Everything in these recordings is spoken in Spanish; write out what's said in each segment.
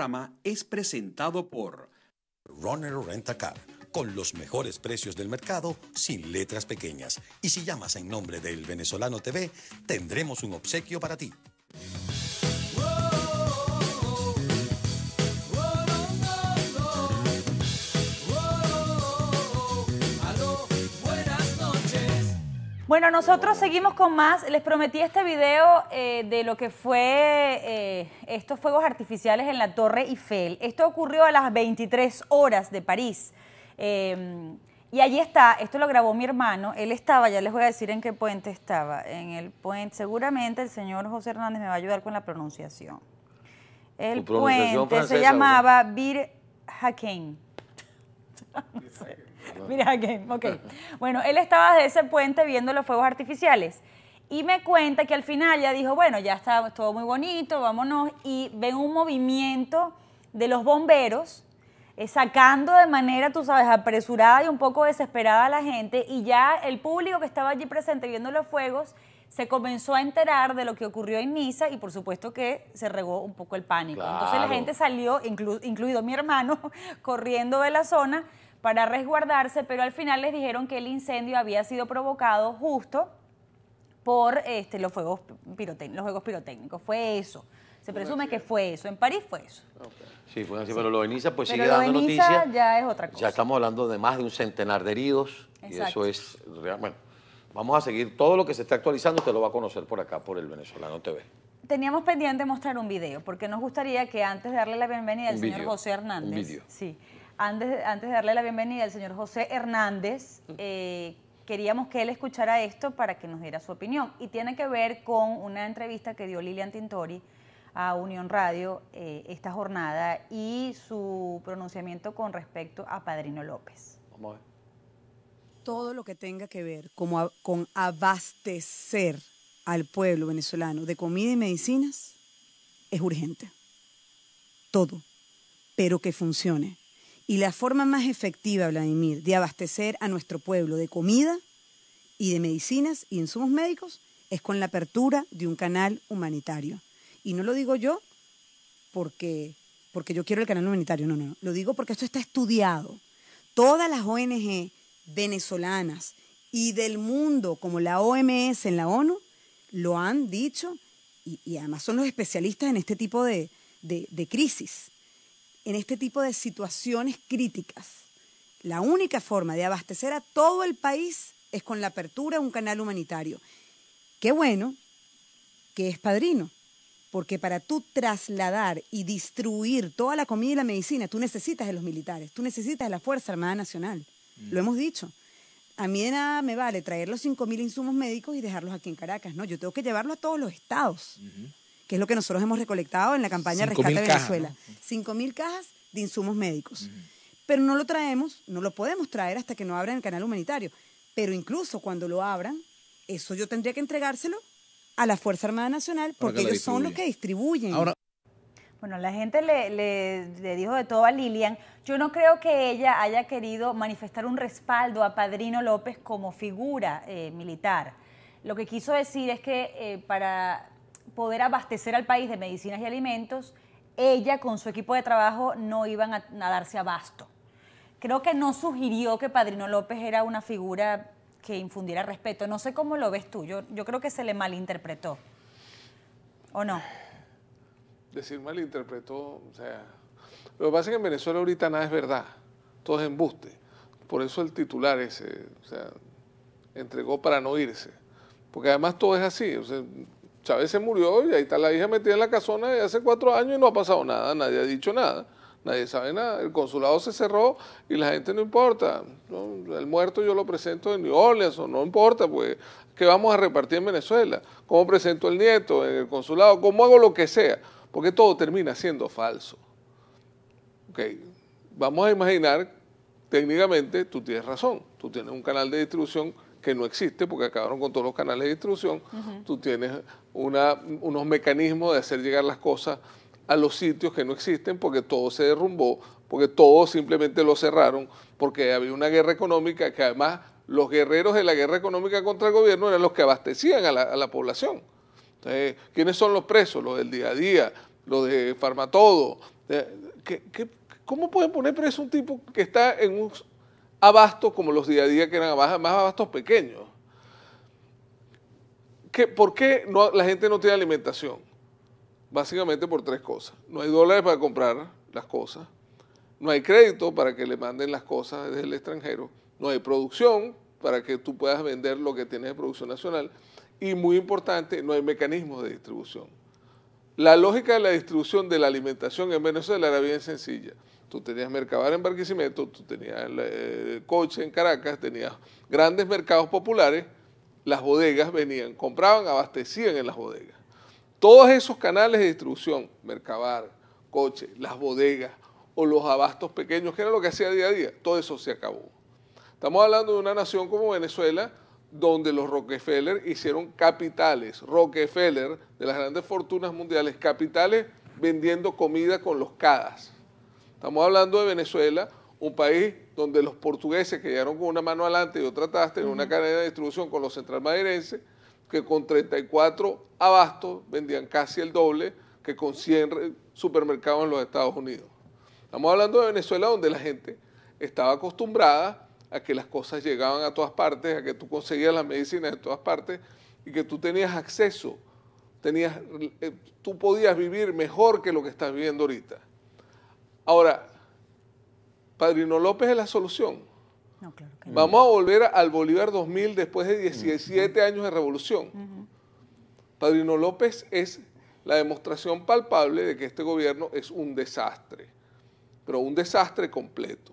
programa es presentado por Runner Car con los mejores precios del mercado, sin letras pequeñas. Y si llamas en nombre del Venezolano TV, tendremos un obsequio para ti. Bueno, nosotros seguimos con más. Les prometí este video eh, de lo que fue eh, estos fuegos artificiales en la Torre Eiffel. Esto ocurrió a las 23 horas de París. Em, y allí está, esto lo grabó mi hermano, él estaba, ya les voy a decir en qué puente estaba, en el puente, seguramente el señor José Hernández me va a ayudar con la pronunciación. El puente se llamaba Bir Hakeim. Mira, qué, ok. Bueno, él estaba desde ese puente viendo los fuegos artificiales y me cuenta que al final ya dijo, bueno, ya está todo muy bonito, vámonos, y ven un movimiento de los bomberos eh, sacando de manera, tú sabes, apresurada y un poco desesperada a la gente, y ya el público que estaba allí presente viendo los fuegos se comenzó a enterar de lo que ocurrió en Niza y por supuesto que se regó un poco el pánico. Entonces la gente salió, incluido mi hermano, corriendo de la zona para resguardarse, pero al final les dijeron que el incendio había sido provocado justo por este, los, fuegos los juegos pirotécnicos. Fue eso. Se presume que fue eso. En París fue eso. Sí, fue así, pero lo de pues sigue dando noticias. ya es otra cosa. Ya estamos hablando de más de un centenar de heridos y eso es Bueno, vamos a seguir. Todo lo que se está actualizando usted lo va a conocer por acá, por el Venezolano TV. Teníamos pendiente mostrar un video, porque nos gustaría que antes de darle la bienvenida al señor José Hernández. Un Sí antes, de darle la bienvenida al señor José Hernández, eh, queríamos que él escuchara esto para que nos diera su opinión. Y tiene que ver con una entrevista que dio Lilian Tintori a Unión Radio eh, esta jornada y su pronunciamiento con respecto a Padrino López. Vamos a ver. Todo lo que tenga que ver como con abastecer al pueblo venezolano de comida y medicinas es urgente. Todo, pero que funcione. Y la forma más efectiva, Vladimir, de abastecer a nuestro pueblo de comida y de medicinas y insumos médicos es con la apertura de un canal humanitario. Y no lo digo yo porque, porque yo quiero el canal humanitario, no, no, Lo digo porque esto está estudiado. Todas las ONG venezolanas y del mundo, como la OMS en la ONU, lo han dicho y, además son los especialistas en este tipo de crisis en este tipo de situaciones críticas. La única forma de abastecer a todo el país es con la apertura de un canal humanitario. Qué bueno que es padrino, porque para tú trasladar y distribuir toda la comida y la medicina, tú necesitas de los militares, tú necesitas de la Fuerza Armada Nacional. Mm. Lo hemos dicho. A mí nada me vale traer los 5.000 insumos médicos y dejarlos aquí en Caracas. No, yo tengo que llevarlo a todos los estados que es lo que nosotros hemos recolectado en la campaña Cinco Rescate Venezuela. Cinco mil cajas de insumos médicos. Pero no lo traemos, no lo podemos traer hasta que no abran el canal humanitario. Pero incluso cuando lo abran, eso yo tendría que entregárselo a la Fuerza Armada Nacional porque ellos son los que distribuyen. Ahora bueno, la gente le, dijo de todo a Lilian. Yo no creo que ella haya querido manifestar un respaldo a Padrino López como figura eh, militar. Lo que quiso decir es que eh, para poder abastecer al país de medicinas y alimentos, ella con su equipo de trabajo no iban a, darse abasto. Creo que no sugirió que Padrino López era una figura que infundiera respeto. No sé cómo lo ves tú, yo, yo creo que se le malinterpretó. ¿O no? Decir malinterpretó, o sea, lo que pasa es que en Venezuela ahorita nada es verdad, todo es embuste. Por eso el titular ese, o sea, entregó para no irse. Porque además todo es así, o sea, Chávez se murió y ahí está la hija metida en la casona de hace cuatro años y no ha pasado nada, nadie ha dicho nada, nadie sabe nada. El consulado se cerró y la gente no importa. El muerto yo lo presento en New Orleans, o no importa, pues, ¿qué vamos a repartir en Venezuela? ¿Cómo presento el nieto en el consulado? ¿Cómo hago lo que sea? Porque todo termina siendo falso. Ok, vamos a imaginar, técnicamente, tú tienes razón, tú tienes un canal de distribución que no existe porque acabaron con todos los canales de distribución, tú tienes una, unos mecanismos de hacer llegar las cosas a los sitios que no existen porque todo se derrumbó, porque todo simplemente lo cerraron, porque había una guerra económica que además los guerreros de la guerra económica contra el gobierno eran los que abastecían a la, población. Entonces, ¿quiénes son los presos? Los del día a día, los de Farmatodo. Eh, cómo pueden poner preso un tipo que está en un abastos como los día a día que eran más, más abastos pequeños. ¿Por qué la gente no tiene alimentación? Básicamente por tres cosas. No hay dólares para comprar las cosas, no hay crédito para que le manden las cosas desde el extranjero, no hay producción para que tú puedas vender lo que tienes de producción nacional y muy importante, no hay mecanismos de distribución. La lógica de la distribución de la alimentación en Venezuela era bien sencilla tú tenías Mercabar en Barquisimeto, tú tenías eh, Coche en Caracas, tenías grandes mercados populares, las bodegas venían, compraban, abastecían en las bodegas. Todos esos canales de distribución, Mercabar, Coche, las bodegas o los abastos pequeños, que era lo que hacía día a día, todo eso se acabó. Estamos hablando de una nación como Venezuela, donde los Rockefeller hicieron capitales, Rockefeller de las grandes fortunas mundiales, capitales vendiendo comida con los CADAS Estamos hablando de Venezuela, un país donde los portugueses que llegaron con una mano adelante y otra atrás, en una cadena de distribución con los maderenses, que con 34 abastos vendían casi el doble que con 100 supermercados en los Estados Unidos. Estamos hablando de Venezuela donde la gente estaba acostumbrada a que las cosas llegaban a todas partes, a que tú conseguías las medicinas en todas partes y que tú tenías acceso, tenías, eh, tú podías vivir mejor que lo que estás viviendo ahorita. Ahora, Padrino López es la solución. Vamos a volver al Bolívar 2000 después de 17 años de revolución. Padrino López es la demostración palpable de que este gobierno es un desastre, pero un desastre completo.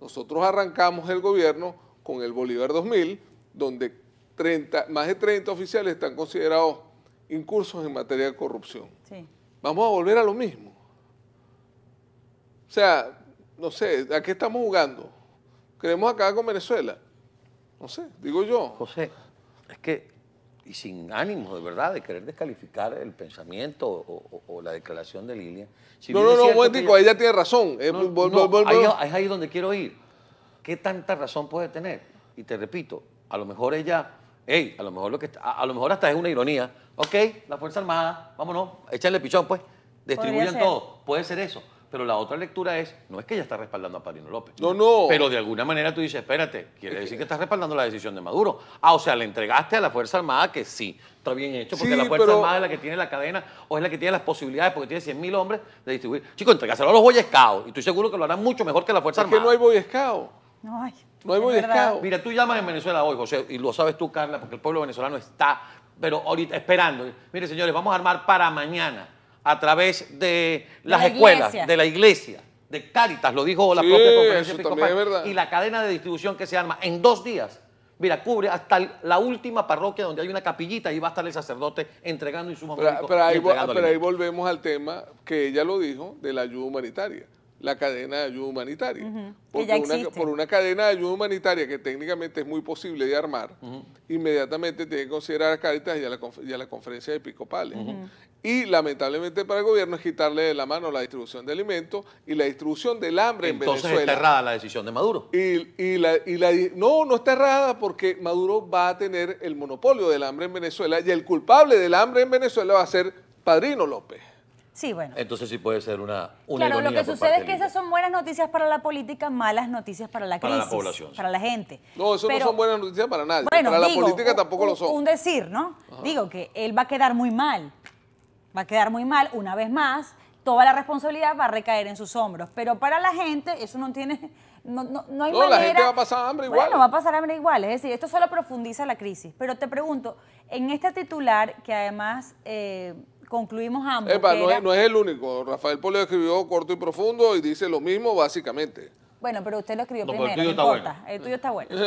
Nosotros arrancamos el gobierno con el Bolívar 2000, donde más de 30 oficiales están considerados incursos en materia de corrupción. Vamos a volver a lo mismo. O sea, no sé, ¿a qué estamos jugando? ¿Queremos acabar con Venezuela? No sé, digo yo. José, es que, y sin ánimo de verdad de querer descalificar el pensamiento o, la declaración de Lilian. no, no, no, es ella... ella... tiene razón. Eh, es ahí donde quiero ir. ¿Qué tanta razón puede tener? Y te repito, a lo mejor ella, hey, a lo mejor lo que a, a lo mejor hasta es una ironía. Ok, la Fuerza Armada, vámonos, échale pichón, pues, distribuyan todo. Puede ser eso. Pero la otra lectura es, no es que ella está respaldando a Padrino López. No, no. Pero de alguna manera tú dices, espérate, quiere decir que está respaldando la decisión de Maduro. Ah, o sea, le entregaste a la Fuerza Armada que sí, está bien hecho, porque la Fuerza Armada es la que tiene la cadena o es la que tiene las posibilidades, porque tiene 100.000 mil hombres de distribuir. Chicos, entregaselo a los boyescados y estoy seguro que lo harán mucho mejor que la Fuerza Armada. que no hay boyescados. No hay. No hay Boy Mira, tú llamas en Venezuela hoy, José, y lo sabes tú, Carla, porque el pueblo venezolano está, pero ahorita esperando. Mire, señores, vamos a armar para mañana a través de las escuelas, de la iglesia, de Cáritas, lo dijo la propia conferencia episcopal, y la cadena de distribución que se arma en dos días. Mira, cubre hasta la última parroquia donde hay una capillita y va a estar el sacerdote entregando y pero, pero, pero ahí volvemos al tema que ella lo dijo de la ayuda humanitaria la cadena de ayuda humanitaria. por una cadena de ayuda humanitaria que técnicamente es muy posible de armar, inmediatamente tiene que considerar a Caritas y a la, conferencia de Episcopales. Y lamentablemente para el gobierno es quitarle de la mano la distribución de alimentos y la distribución del hambre en Venezuela. Entonces está errada la decisión de Maduro. Y, no, no está errada porque Maduro va a tener el monopolio del hambre en Venezuela y el culpable del hambre en Venezuela va a ser Padrino López. Sí, bueno. Entonces sí puede ser una, una Claro, lo que sucede es que esas son buenas noticias para la política, malas noticias para la crisis. Para la población. Para la gente. No, eso no son buenas noticias para nadie. Bueno, para la política tampoco lo son. Un decir, ¿no? Digo que él va a quedar muy mal. Va a quedar muy mal una vez más. Toda la responsabilidad va a recaer en sus hombros. Pero para la gente eso no tiene... No, la gente va a pasar hambre igual. Bueno, va a pasar hambre igual. Es decir, esto solo profundiza la crisis. Pero te pregunto, en este titular que además... Eh, concluimos ambos. no, es, el único. Rafael Poleo escribió corto y profundo y dice lo mismo básicamente. Bueno, pero usted lo escribió primero, tuyo, no está bueno. el tuyo está bueno.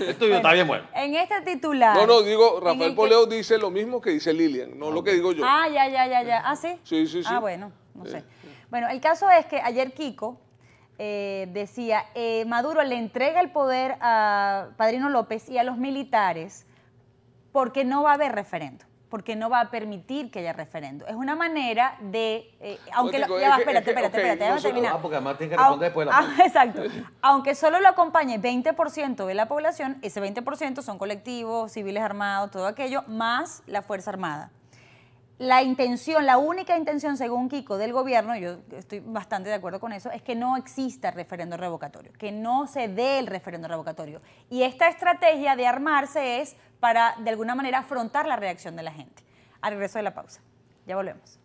el tuyo está bien bueno. En este titular... No, no, digo, Rafael Poleo dice lo mismo que dice Lilian, no lo ah, que digo yo. Ah, ya, ya, ya, ya. Ah, ¿sí? Sí, sí, sí. Ah, bueno, no sé. Bueno, el caso es que ayer Kiko eh, decía, eh, Maduro le entrega el poder a Padrino López y a los militares porque no va a haber referendo porque no va a permitir que haya referendo. Es una manera de... Eh, aunque lo, ya espérate, espérate, espérate, a terminar. Exacto. aunque solo lo acompañe 20% de la población, ese 20% son colectivos, civiles armados, todo aquello, más la Fuerza Armada la intención, la única intención, según Kiko, del gobierno, yo estoy bastante de acuerdo con eso, es que no exista referendo revocatorio, que no se dé el referendo revocatorio. Y esta estrategia de armarse es para, de alguna manera, afrontar la reacción de la gente. Al regreso de la pausa. Ya volvemos.